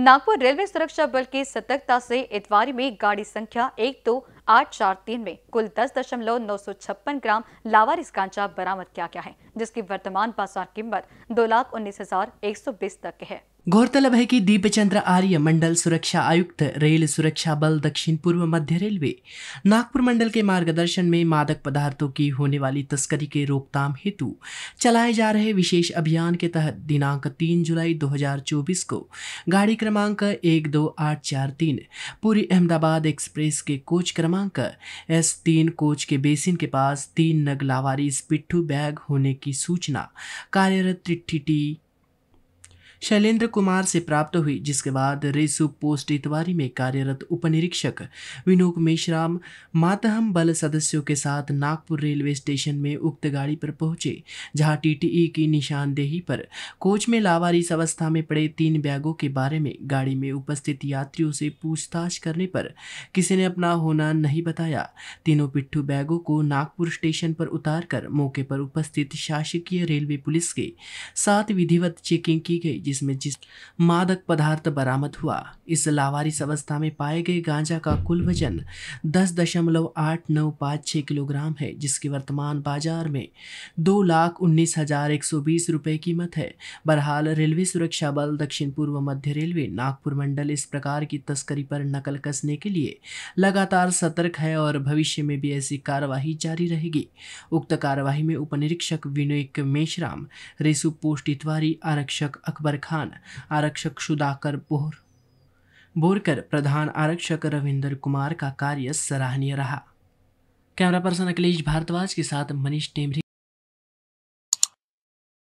Nagpur railway सुरक्षा बल की सतर्कता से इतवारी में गाड़ी संख्या एक दो आठ चार तीन में कुल दस दशमलव नौ सौ छप्पन ग्राम लावारिस गांजा बरामद किया गया है जिसकी वर्तमान बाजार कीमत दो लाख उन्नीस हजार एक सौ बीस तक है गौरतलब है कि दीपचंद्र आर्य मंडल सुरक्षा आयुक्त रेल सुरक्षा बल दक्षिण पूर्व मध्य रेलवे नागपुर मंडल के मार्गदर्शन में मादक पदार्थों की होने वाली तस्करी के रोकथाम हेतु चलाए जा रहे विशेष अभियान के तहत दिनांक 3 जुलाई 2024 को गाड़ी क्रमांक एक दो आठ चार तीन पूरी अहमदाबाद एक्सप्रेस के कोच क्रमांक एस तीन कोच के बेसिन के पास तीन नग लावारिस पिट्ठू बैग होने की सूचना कार्यरत टी शैलेंद्र कुमार से प्राप्त हुई जिसके बाद रेसु पोस्ट इतवारी में कार्यरत उपनिरीक्षक विनोद मेशराम मातहम बल सदस्यों के साथ नागपुर रेलवे स्टेशन में उक्त गाड़ी पर पहुंचे जहां टीटीई की निशानदेही पर कोच में लावारिस अवस्था में पड़े तीन बैगों के बारे में गाड़ी में उपस्थित यात्रियों से पूछताछ करने पर किसी ने अपना होना नहीं बताया तीनों पिट्ठू बैगों को नागपुर स्टेशन पर उतार कर मौके पर उपस्थित शासकीय रेलवे पुलिस के साथ विधिवत चेकिंग की गई जिसमें जिस मादक पदार्थ बरामद हुआ इस लावारिस अवस्था में पाए गए गांजा का कुल वजन दस दशमलव आठ नौ पाँच छः किलोग्राम है जिसकी वर्तमान बाजार में दो लाख उन्नीस हजार एक सौ बीस रुपये कीमत है बहरहाल रेलवे सुरक्षा बल दक्षिण पूर्व मध्य रेलवे नागपुर मंडल इस प्रकार की तस्करी पर नकल कसने के लिए लगातार सतर्क है और भविष्य में भी ऐसी कार्यवाही जारी रहेगी उक्त कार्यवाही में उपनिरीक्षक विनोक मेशराम रेसु पोस्ट इतवारी आरक्षक अकबर खान आरक्षक सुधाकर बोर बोरकर प्रधान आरक्षक रविंदर कुमार का कार्य सराहनीय रहा कैमरा पर्सन अखिलेश भारद्वाज के साथ मनीष टेमरी